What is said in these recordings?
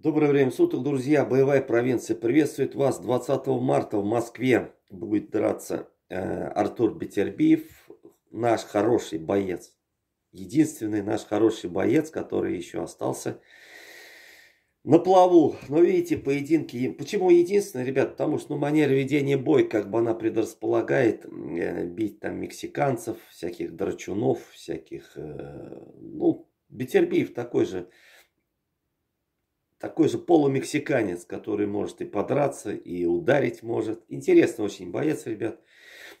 Доброе время суток, друзья. Боевая провинция приветствует вас. 20 марта в Москве будет драться э, Артур Бетербиев, наш хороший боец. Единственный наш хороший боец, который еще остался на плаву. Но видите, поединки... Почему единственный, ребят? Потому что ну, манера ведения боя, как бы она предрасполагает э, бить там мексиканцев, всяких драчунов, всяких... Э, ну, Бетербиев такой же такой же полумексиканец, который может и подраться, и ударить может. Интересно очень боец, ребят.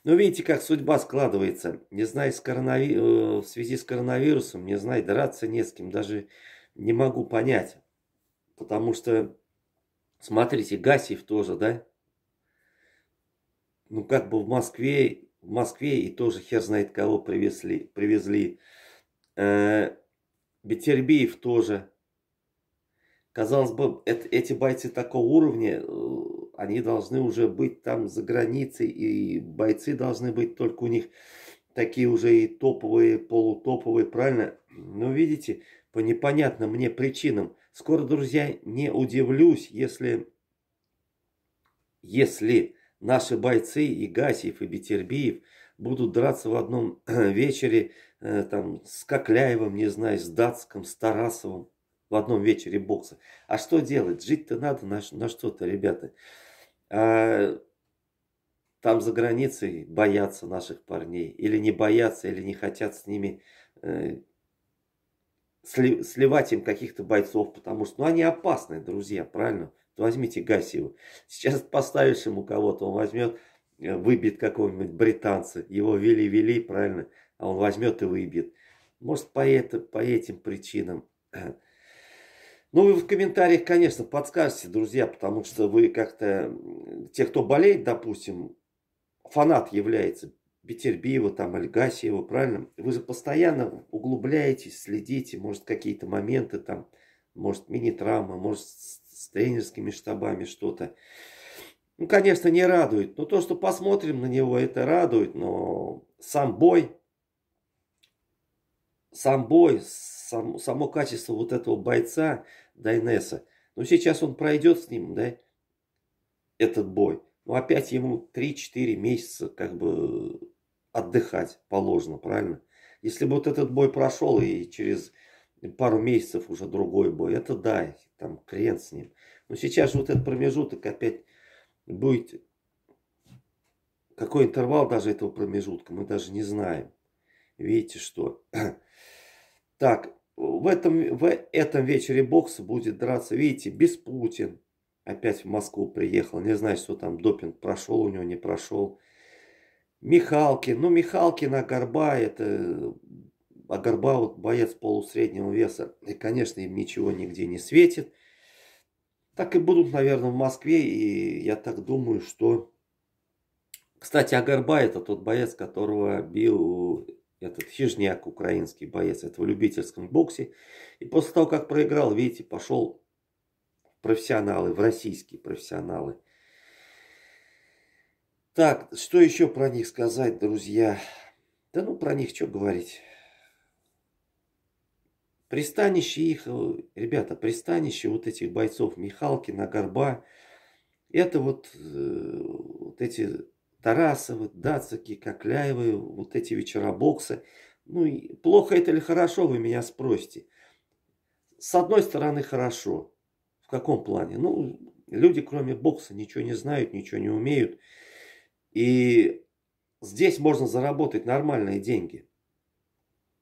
Но ну, видите, как судьба складывается. Не знаю, коронави... Э, в связи с коронавирусом, не знаю, драться не с кем. Даже не могу понять. Потому что, смотрите, Гасиев тоже, да? Ну, как бы в Москве, в Москве и тоже хер знает кого привезли. привезли. Э -э Бетербиев тоже Казалось бы, это, эти бойцы такого уровня, э, они должны уже быть там за границей, и бойцы должны быть только у них такие уже и топовые, полутоповые, правильно? Но ну, видите, по непонятным мне причинам. Скоро, друзья, не удивлюсь, если, если наши бойцы и Гасиев, и Бетербиев будут драться в одном вечере э, там, с Кокляевым, не знаю, с Датском, с Тарасовым в одном вечере бокса. А что делать? Жить-то надо на, на что-то, ребята. А, там за границей боятся наших парней. Или не боятся, или не хотят с ними э, сливать им каких-то бойцов. Потому что ну, они опасные, друзья, правильно? То возьмите Гасиву. Сейчас поставишь ему кого-то, он возьмет, э, выбьет какого-нибудь британца. Его вели-вели, правильно? А он возьмет и выбьет. Может, по, это, по этим причинам Ну, вы в комментариях, конечно, подскажете, друзья, потому что вы как-то, те, кто болеет, допустим, фанат является Петербиева, там, Альгасиева, правильно? Вы же постоянно углубляетесь, следите, может, какие-то моменты там, может, мини-травмы, может, с тренерскими штабами что-то. Ну, конечно, не радует. Но то, что посмотрим на него, это радует. Но сам бой, сам бой, сам, само качество вот этого бойца, Дайнеса. Но ну, сейчас он пройдет с ним, да, этот бой. Но ну, опять ему 3-4 месяца как бы отдыхать положено, правильно? Если бы вот этот бой прошел и через пару месяцев уже другой бой, это да, там крен с ним. Но сейчас вот этот промежуток опять будет... Какой интервал даже этого промежутка, мы даже не знаем. Видите, что... Так, в этом, в этом вечере бокс будет драться, видите, без Путин Опять в Москву приехал. Не знаю, что там допинг прошел у него, не прошел. Михалкин. Ну, Михалкин, Агарба, это... Агарба вот боец полусреднего веса. И, конечно, им ничего нигде не светит. Так и будут, наверное, в Москве. И я так думаю, что... Кстати, Агарба это тот боец, которого бил этот хижняк, украинский боец, это в любительском боксе. И после того, как проиграл, видите, пошел в профессионалы, в российские профессионалы. Так, что еще про них сказать, друзья? Да ну, про них что говорить? Пристанище их, ребята, пристанище вот этих бойцов Михалкина, Горба, это вот, э, вот эти Тарасовы, Дацаки, Кокляевы, вот эти вечера бокса. Ну, и плохо это или хорошо, вы меня спросите. С одной стороны, хорошо. В каком плане? Ну, люди кроме бокса ничего не знают, ничего не умеют. И здесь можно заработать нормальные деньги.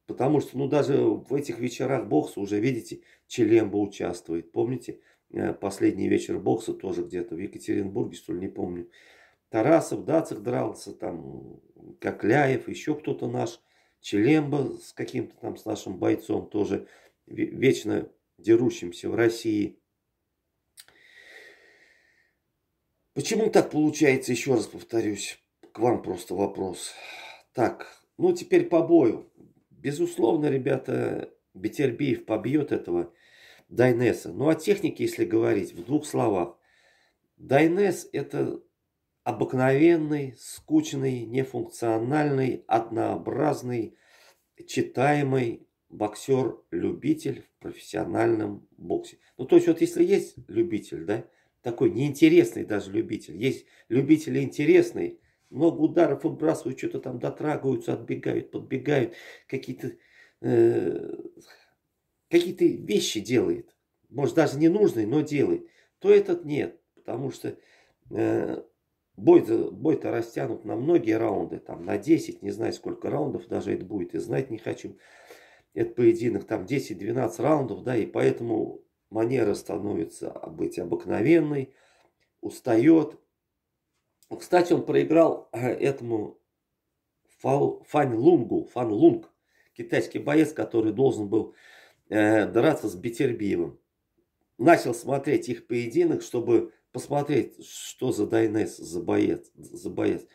Потому что, ну, даже в этих вечерах бокса уже, видите, Челемба участвует. Помните, э, последний вечер бокса тоже где-то в Екатеринбурге, что ли, не помню. Тарасов, Дацик дрался, там Кокляев, еще кто-то наш, Челемба с каким-то там, с нашим бойцом тоже, вечно дерущимся в России. Почему так получается, еще раз повторюсь, к вам просто вопрос. Так, ну теперь по бою. Безусловно, ребята, Бетербиев побьет этого Дайнеса. Ну, а технике, если говорить, в двух словах. Дайнес – это обыкновенный, скучный, нефункциональный, однообразный, читаемый боксер-любитель в профессиональном боксе. Ну, то есть, вот если есть любитель, да, такой неинтересный даже любитель, есть любители интересные, много ударов выбрасывают, что-то там дотрагиваются, отбегают, подбегают, какие-то э, какие-то вещи делает, может, даже ненужные, но делает, то этот нет, потому что э, Э, бой-то бой -то растянут на многие раунды, там на 10, не знаю сколько раундов даже это будет, и знать не хочу. Это поединок, там 10-12 раундов, да, и поэтому манера становится а, быть обыкновенной, устает. Кстати, он проиграл э, этому Фан Лунгу, Фан Лунг, китайский боец, который должен был э, драться с Бетербиевым. Начал смотреть их поединок, чтобы посмотреть, что за Дайнес, за боец. За боец.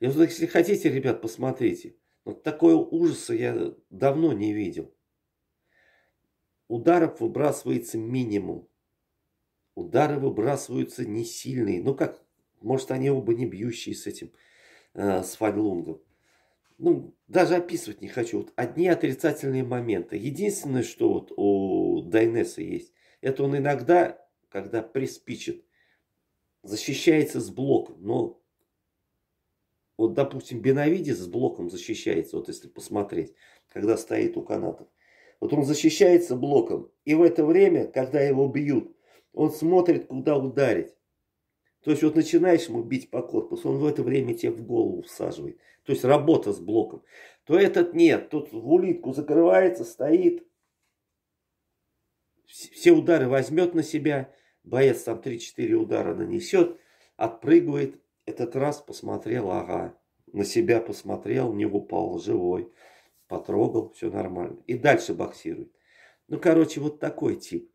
И вот, если хотите, ребят, посмотрите. Вот такого ужаса я давно не видел. Ударов выбрасывается минимум. Удары выбрасываются не сильные. Ну как, может они оба не бьющие с этим, э, с Фанлунгом. Ну, даже описывать не хочу. Вот одни отрицательные моменты. Единственное, что вот у Дайнеса есть, это он иногда, когда приспичит, защищается с блоком. Но вот, допустим, Бенавидис с блоком защищается, вот если посмотреть, когда стоит у канатов. Вот он защищается блоком, и в это время, когда его бьют, он смотрит, куда ударить. То есть вот начинаешь ему бить по корпусу, он в это время тебе в голову всаживает. То есть работа с блоком. То этот нет, тут в улитку закрывается, стоит, все удары возьмет на себя – Боец там 3-4 удара нанесет, отпрыгивает. Этот раз посмотрел, ага, на себя посмотрел, не упал, живой. Потрогал, все нормально. И дальше боксирует. Ну, короче, вот такой тип.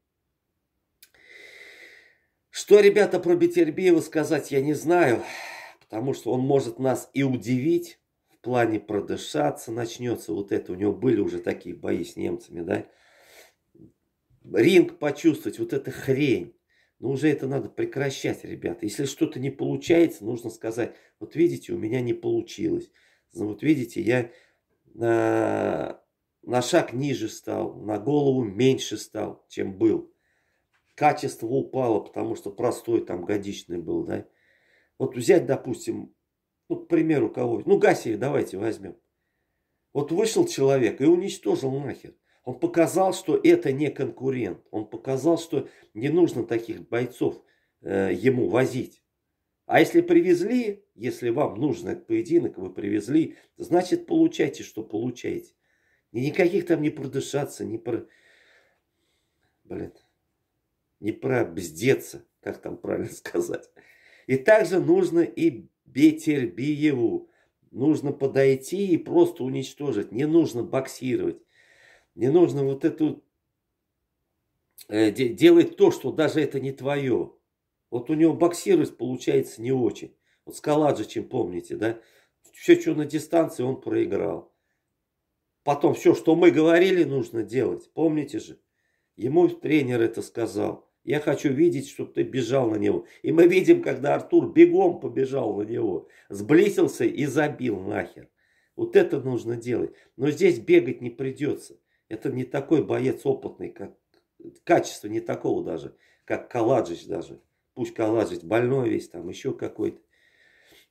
Что, ребята, про Бетербеева сказать, я не знаю. Потому что он может нас и удивить, в плане продышаться начнется. Вот это, у него были уже такие бои с немцами, да? Ринг почувствовать, вот эта хрень. Но уже это надо прекращать, ребята. Если что-то не получается, нужно сказать, вот видите, у меня не получилось. Ну, вот видите, я на, на шаг ниже стал, на голову меньше стал, чем был. Качество упало, потому что простой там годичный был, да. Вот взять, допустим, ну, к примеру, кого ну, Гасиев давайте возьмем. Вот вышел человек и уничтожил нахер. Он показал, что это не конкурент. Он показал, что не нужно таких бойцов э, ему возить. А если привезли, если вам нужен этот поединок, вы привезли, значит получайте, что получаете. И никаких там не продышаться, не про... Блин. Не про пробздеться, как там правильно сказать. И также нужно и Бетербиеву. Нужно подойти и просто уничтожить. Не нужно боксировать. Не нужно вот эту... Э, делать то, что даже это не твое. Вот у него боксировать получается не очень. Вот с чем помните, да? Все, что на дистанции, он проиграл. Потом все, что мы говорили, нужно делать. Помните же? Ему тренер это сказал. Я хочу видеть, чтобы ты бежал на него. И мы видим, когда Артур бегом побежал на него. Сблизился и забил нахер. Вот это нужно делать. Но здесь бегать не придется. Это не такой боец опытный, как качество не такого даже, как Каладжич даже. Пусть Каладжич больной весь, там еще какой-то.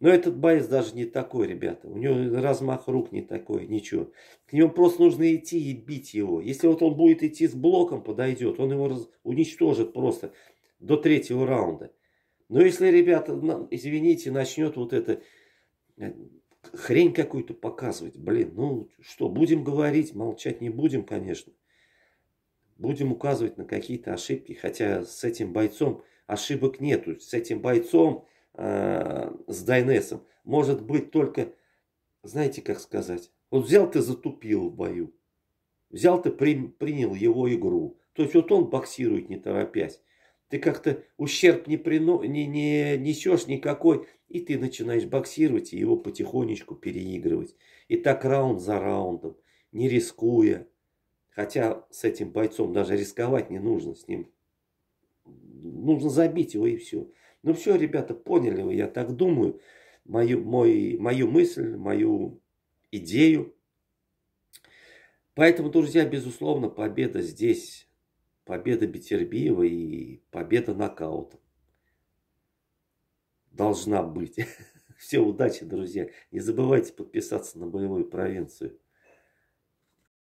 Но этот боец даже не такой, ребята. У него размах рук не такой, ничего. К нему просто нужно идти и бить его. Если вот он будет идти с блоком, подойдет, он его раз... уничтожит просто до третьего раунда. Но если, ребята, извините, начнет вот это э, хрень какую-то показывать. Блин, ну что, будем говорить, молчать не будем, конечно. Будем указывать на какие-то ошибки, хотя с этим бойцом ошибок нету. С этим бойцом, э, с Дайнесом, может быть только, знаете, как сказать, вот взял ты затупил в бою, взял ты при, принял его игру. То есть вот он боксирует не торопясь ты как-то ущерб не, прино... не, не несешь никакой, и ты начинаешь боксировать и его потихонечку переигрывать. И так раунд за раундом, не рискуя. Хотя с этим бойцом даже рисковать не нужно с ним. Нужно забить его и все. Ну все, ребята, поняли вы, я так думаю, мою, мой, мою мысль, мою идею. Поэтому, друзья, безусловно, победа здесь победа Бетербиева и победа нокаутом. Должна быть. Все, удачи, друзья. Не забывайте подписаться на боевую провинцию.